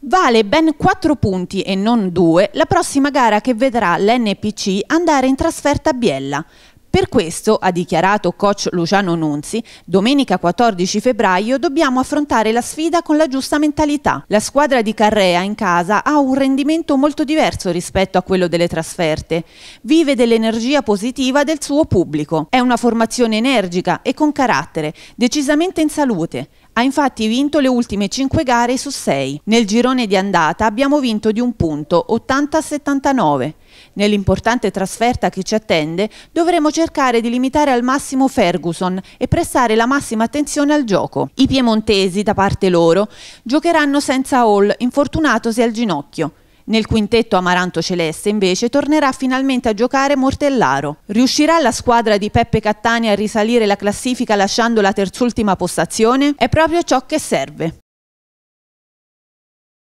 Vale ben 4 punti e non 2 la prossima gara che vedrà l'NPC andare in trasferta a Biella. Per questo, ha dichiarato coach Luciano Nunzi, domenica 14 febbraio dobbiamo affrontare la sfida con la giusta mentalità. La squadra di Carrea in casa ha un rendimento molto diverso rispetto a quello delle trasferte. Vive dell'energia positiva del suo pubblico. È una formazione energica e con carattere, decisamente in salute. Ha infatti vinto le ultime 5 gare su 6. Nel girone di andata abbiamo vinto di un punto, 80-79. Nell'importante trasferta che ci attende dovremo cercare di limitare al massimo Ferguson e prestare la massima attenzione al gioco. I piemontesi, da parte loro, giocheranno senza Hall, infortunatosi al ginocchio. Nel quintetto Amaranto Celeste invece tornerà finalmente a giocare Mortellaro. Riuscirà la squadra di Peppe Cattani a risalire la classifica lasciando la terzultima postazione? È proprio ciò che serve.